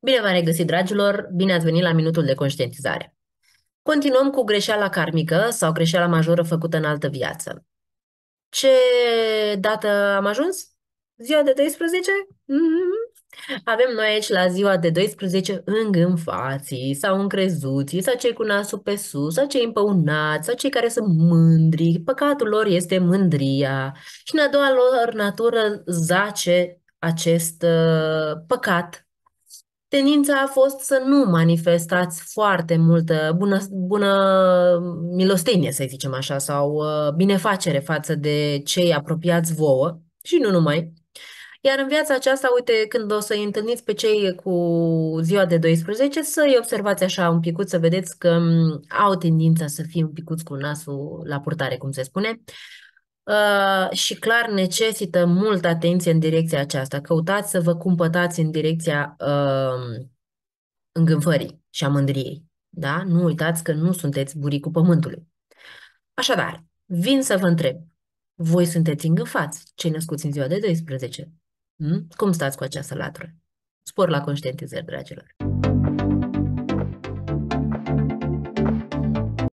Bine v-am regăsit, dragilor! Bine ați venit la Minutul de Conștientizare! Continuăm cu greșeala karmică sau greșeala majoră făcută în altă viață. Ce dată am ajuns? Ziua de 12? Mm-hmm. Avem noi aici la ziua de 12 îngânfații sau încrezuții sau cei cu nasul pe sus sau cei împăunați sau cei care sunt mândri. Păcatul lor este mândria și în a doua lor natură zace acest uh, păcat tendința a fost să nu manifestați foarte multă bună, bună milostenie, să zicem așa, sau uh, binefacere față de cei apropiați vouă și nu numai. Iar în viața aceasta, uite, când o să-i întâlniți pe cei cu ziua de 12, să-i observați așa un pic, să vedeți că mm, au tendința să fie un pic cu nasul la purtare, cum se spune. Uh, și clar necesită multă atenție în direcția aceasta. Căutați să vă cumpătați în direcția uh, îngânfării și a mândriei. Da? Nu uitați că nu sunteți buricul pământului. Așadar, vin să vă întreb. Voi sunteți îngânfați, cei născuți în ziua de 12. Hmm? Cum stați cu această latură? Spor la conștientizări, dragilor!